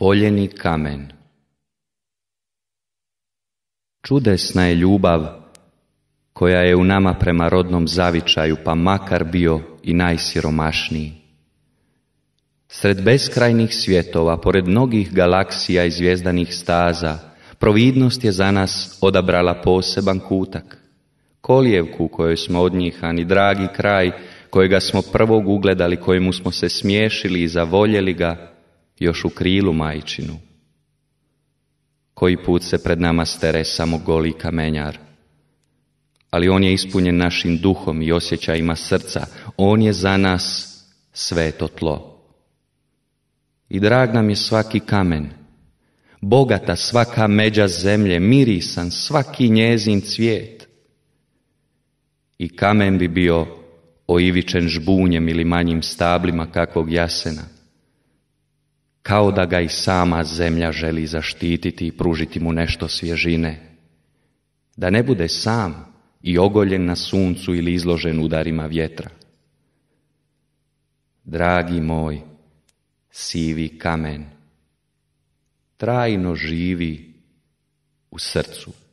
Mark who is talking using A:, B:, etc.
A: voljeni kamen. Čudesna je ljubav koja je u nama prema rodnom zavičaju, pa makar bio i najsiromašniji. Sred beskrajnih svjetova, pored mnogih galaksija i zvijezdanih staza, providnost je za nas odabrala poseban kutak, kolijevku kojoj smo odnjihani, dragi kraj kojega smo prvog ugledali, kojemu smo se smiješili i zavoljeli ga, još u krilu majčinu. Koji put se pred nama stere samo goli kamenjar, ali on je ispunjen našim duhom i osjećajima srca, on je za nas sveto tlo. I drag nam je svaki kamen, bogata svaka međa zemlje, mirisan svaki njezin cvijet. I kamen bi bio oivičen žbunjem ili manjim stablima kakvog jasena kao da ga i sama zemlja želi zaštititi i pružiti mu nešto svježine. Da ne bude sam i ogoljen na suncu ili izložen udarima vjetra. Dragi moj, sivi kamen, trajno živi u srcu.